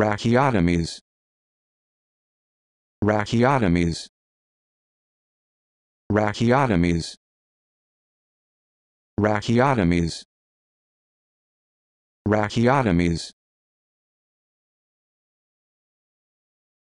Rachiotomies. Rachiotomies. Rachiotomies. Rachiotomies. Brachiotomies.